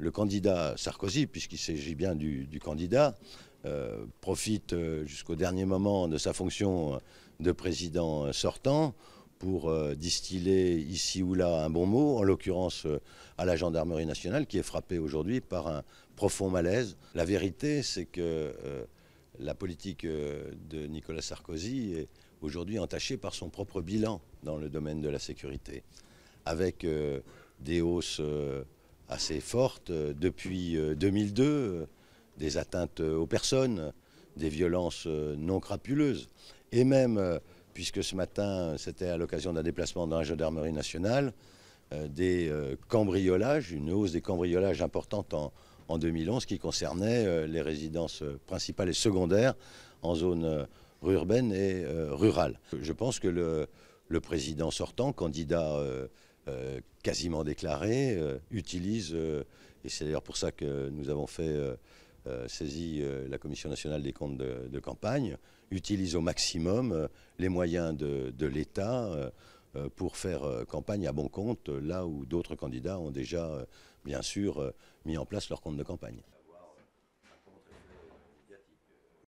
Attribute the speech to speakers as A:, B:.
A: le candidat Sarkozy, puisqu'il s'agit bien du, candidat, euh, profite euh, jusqu'au dernier moment de sa fonction de président sortant pour euh, distiller ici ou là un bon mot, en l'occurrence à la gendarmerie nationale qui est frappée aujourd'hui par un profond malaise. La vérité, c'est que la politique de Nicolas Sarkozy est aujourd'hui entachée par son propre bilan dans le domaine de la sécurité, avec des hausses assez forte euh, depuis 2002, euh, euh, des atteintes aux personnes, des violences non crapuleuses. Et même, puisque ce matin c'était à l'occasion d'un déplacement dans la gendarmerie nationale, des cambriolages, une hausse des cambriolages importante en, 2011 qui concernait les résidences principales et secondaires en zone urbaine et rurale. Je pense que le président sortant, candidat euh, quasiment déclarés euh, utilisent, euh, et c'est d'ailleurs pour ça que nous avons fait saisir la Commission nationale des comptes de, campagne, utilisent au maximum les moyens de, de l'État pour faire campagne à bon compte, là où d'autres candidats ont déjà, bien sûr, mis en place leur compte de campagne.